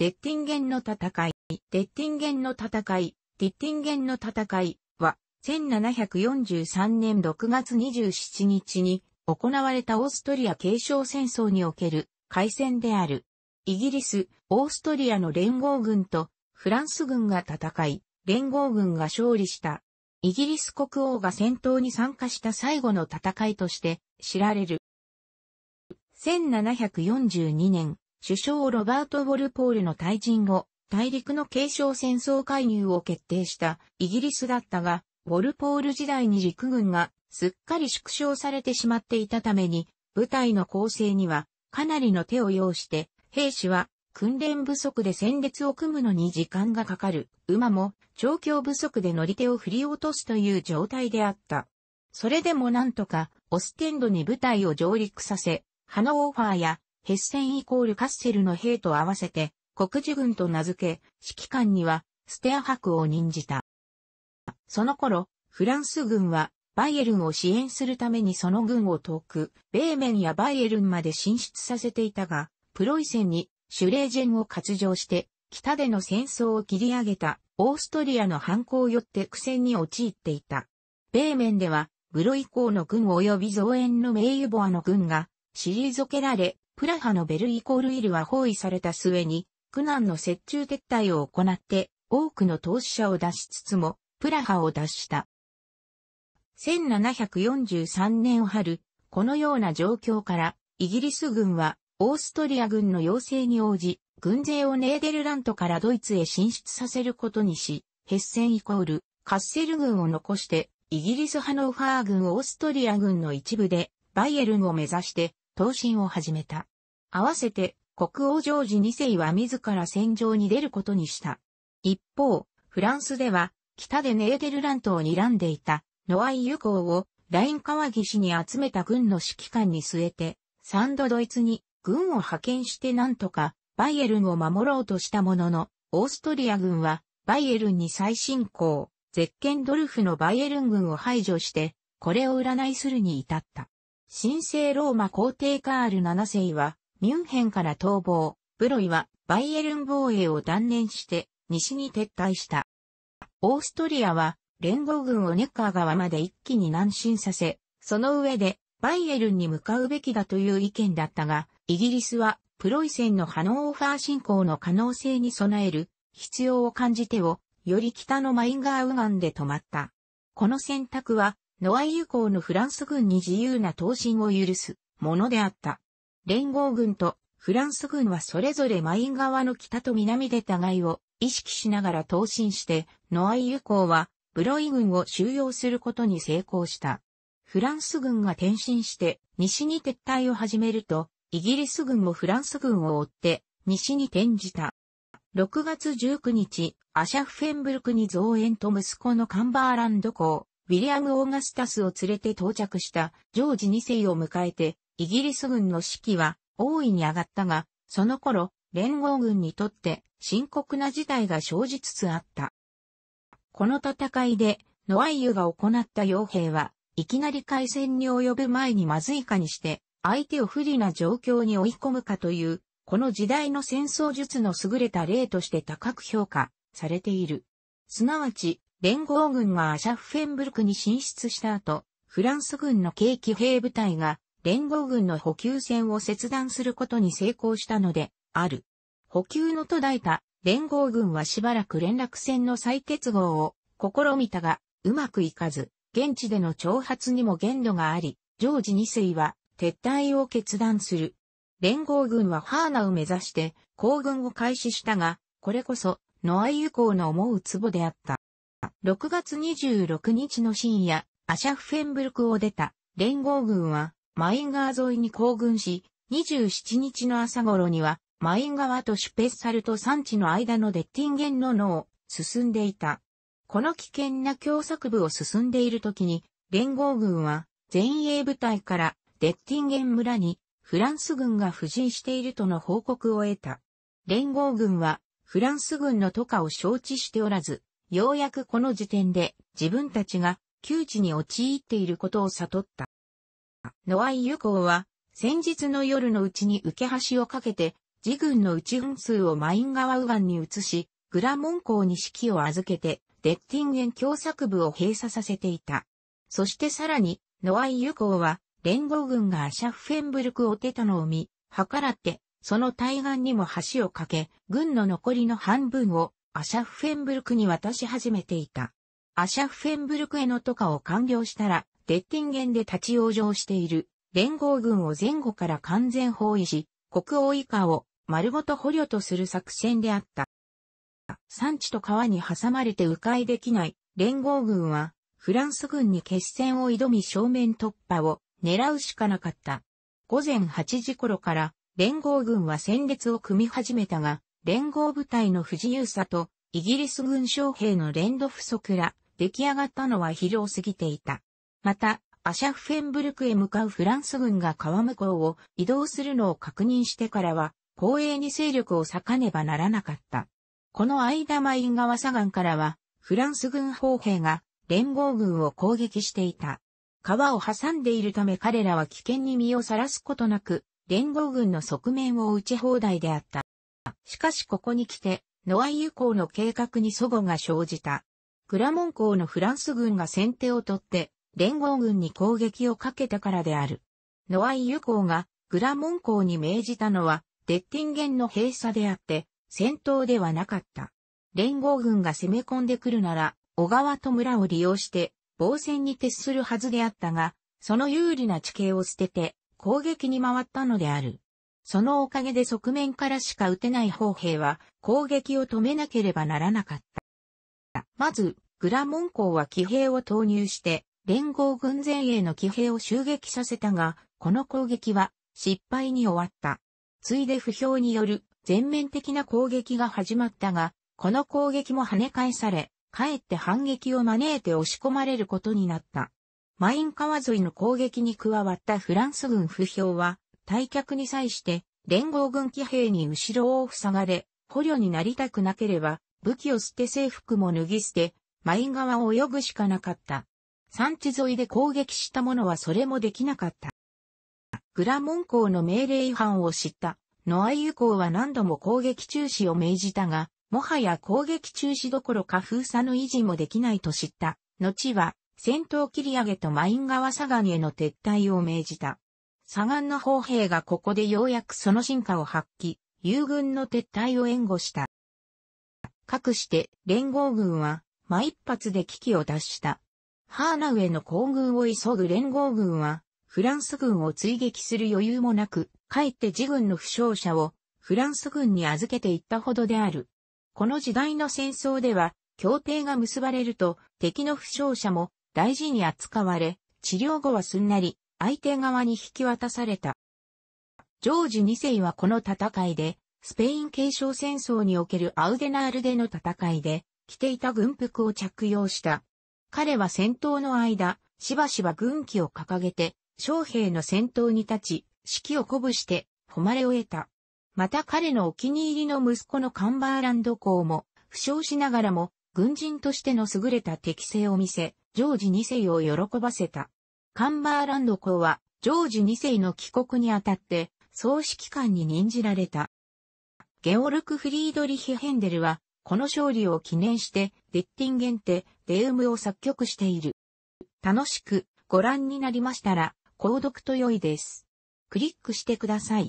デッティンゲンの戦い、デッティンゲンの戦い、ィッティンゲンの戦いは、1743年6月27日に行われたオーストリア継承戦争における海戦である。イギリス、オーストリアの連合軍とフランス軍が戦い、連合軍が勝利した。イギリス国王が戦闘に参加した最後の戦いとして知られる。1742年首相ロバート・ウォルポールの退陣後、大陸の継承戦争介入を決定したイギリスだったが、ウォルポール時代に陸軍がすっかり縮小されてしまっていたために、部隊の構成にはかなりの手を要して、兵士は訓練不足で戦列を組むのに時間がかかる、馬も調教不足で乗り手を振り落とすという状態であった。それでもなんとか、オステンドに部隊を上陸させ、ハノーファーやヘッセンイコールカッセルの兵と合わせて、国樹軍と名付け、指揮官には、ステア伯を任じた。その頃、フランス軍は、バイエルンを支援するためにその軍を遠く、ベーメンやバイエルンまで進出させていたが、プロイセンにシュレージェンを割譲して、北での戦争を切り上げたオーストリアの反抗をよって苦戦に陥っていた。ベーメンでは、ブロイ公の軍及び増援のメイユボアの軍が退けられ、プラハのベルイコールイルは包囲された末に、苦難の接中撤退を行って、多くの投資者を出しつつも、プラハを脱した。1743年春、このような状況から、イギリス軍は、オーストリア軍の要請に応じ、軍勢をネーデルラントからドイツへ進出させることにし、ヘッセンイコール、カッセル軍を残して、イギリスハノーファー軍オーストリア軍の一部で、バイエルンを目指して、投進を始めた。合わせて、国王ジョージ2世は自ら戦場に出ることにした。一方、フランスでは、北でネーデルラントを睨んでいた、ノアイユ港を、ライン川岸に集めた軍の指揮官に据えて、サンドイツに軍を派遣してなんとか、バイエルンを守ろうとしたものの、オーストリア軍は、バイエルンに再侵攻、ゼッケンドルフのバイエルン軍を排除して、これを占いするに至った。神聖ローマ皇帝カール7世は、ミュンヘンから逃亡、ブロイはバイエルン防衛を断念して、西に撤退した。オーストリアは、連合軍をネッカー川まで一気に南進させ、その上で、バイエルンに向かうべきだという意見だったが、イギリスは、プロイセンのハノーファー侵攻の可能性に備える、必要を感じてを、より北のマインガーウガンで止まった。この選択は、ノアイ友好のフランス軍に自由な投進を許すものであった。連合軍とフランス軍はそれぞれマイン側の北と南で互いを意識しながら投進して、ノアイ友好はブロイ軍を収容することに成功した。フランス軍が転進して西に撤退を始めると、イギリス軍もフランス軍を追って西に転じた。6月19日、アシャフフェンブルクに増援と息子のカンバーランド公、ウィリアム・オーガスタスを連れて到着したジョージ2世を迎えて、イギリス軍の士気は大いに上がったが、その頃、連合軍にとって深刻な事態が生じつつあった。この戦いで、ノアイユが行った傭兵は、いきなり海戦に及ぶ前にまずいかにして、相手を不利な状況に追い込むかという、この時代の戦争術の優れた例として高く評価されている。すなわち、連合軍がアシャフ・フェンブルクに進出した後、フランス軍の軽騎兵部隊が連合軍の補給線を切断することに成功したので、ある。補給の途絶えた連合軍はしばらく連絡線の再結合を試みたが、うまくいかず、現地での挑発にも限度があり、ジョージ2世は撤退を決断する。連合軍はハーナを目指して行軍を開始したが、これこそノア友好の思うツボであった。6月26日の深夜、アシャフフェンブルクを出た連合軍はマイン川沿いに行軍し、27日の朝頃にはマイン川とシュペッサルと山地の間のデッティンゲンの野を進んでいた。この危険な狭作部を進んでいる時に、連合軍は前衛部隊からデッティンゲン村にフランス軍が布陣しているとの報告を得た。連合軍はフランス軍の渡過を承知しておらず、ようやくこの時点で自分たちが窮地に陥っていることを悟った。ノアイユ公は先日の夜のうちに受け橋をかけて自軍の内分数をマイン川右岸に移し、グラモン港に指揮を預けて、デッティンゲン共作部を閉鎖させていた。そしてさらに、ノアイユ公は、連合軍がアシャフェンブルクを出たのを見、計らって、その対岸にも橋を架け、軍の残りの半分をアシャフフェンブルクに渡し始めていた。アシャフフェンブルクへの渡河を完了したら、デッティンゲンで立ち往生している連合軍を前後から完全包囲し、国王以下を丸ごと捕虜とする作戦であった。山地と川に挟まれて迂回できない連合軍は、フランス軍に決戦を挑み正面突破を狙うしかなかった。午前8時頃から連合軍は戦列を組み始めたが、連合部隊の不自由さと、イギリス軍将兵の連動不足ら、出来上がったのは疲労すぎていた。また、アシャフフェンブルクへ向かうフランス軍が川向こうを移動するのを確認してからは、公営に勢力を割かねばならなかった。この間マイン川左岸からは、フランス軍砲兵が連合軍を攻撃していた。川を挟んでいるため彼らは危険に身をさらすことなく、連合軍の側面を撃ち放題であった。しかしここに来て、ノアイユ港の計画に齟齬が生じた。クラモン港のフランス軍が先手を取って、連合軍に攻撃をかけたからである。ノアイユ港がグラモン港に命じたのは、デッティンゲンの閉鎖であって、戦闘ではなかった。連合軍が攻め込んでくるなら、小川と村を利用して、防戦に徹するはずであったが、その有利な地形を捨てて、攻撃に回ったのである。そのおかげで側面からしか撃てない砲兵は攻撃を止めなければならなかった。まず、グラモン公は騎兵を投入して、連合軍前衛の騎兵を襲撃させたが、この攻撃は失敗に終わった。ついで不評による全面的な攻撃が始まったが、この攻撃も跳ね返され、かえって反撃を招いて押し込まれることになった。マイン川沿いの攻撃に加わったフランス軍不評は、退却に際して、連合軍騎兵に後ろを塞がれ、捕虜になりたくなければ、武器を捨て制服も脱ぎ捨て、マ側を泳ぐしかなかった。山地沿いで攻撃した者はそれもできなかった。グラモン公の命令違反を知った。ノアユ公は何度も攻撃中止を命じたが、もはや攻撃中止どころか封鎖の維持もできないと知った。後は、戦闘切り上げとマイン川砂岸への撤退を命じた。左岸の砲兵がここでようやくその進化を発揮、友軍の撤退を援護した。かくして連合軍は、ま一発で危機を脱した。ハーナウェの行軍を急ぐ連合軍は、フランス軍を追撃する余裕もなく、かえって自軍の負傷者をフランス軍に預けていったほどである。この時代の戦争では、協定が結ばれると敵の負傷者も大事に扱われ、治療後はすんなり相手側に引き渡された。ジョージ2世はこの戦いで、スペイン継承戦争におけるアウデナールでの戦いで、着ていた軍服を着用した。彼は戦闘の間、しばしば軍旗を掲げて、将兵の戦闘に立ち、指揮を鼓舞して、誉れを得た。また彼のお気に入りの息子のカンバーランド校も、負傷しながらも、軍人としての優れた適性を見せ、ジョージ2世を喜ばせた。カンバーランド公は、ジョージ2世の帰国にあたって、総指揮官に任じられた。ゲオルク・フリードリヒ・ヘンデルは、この勝利を記念して、デッティンゲンテ、デウムを作曲している。楽しくご覧になりましたら、購読と良いです。クリックしてください。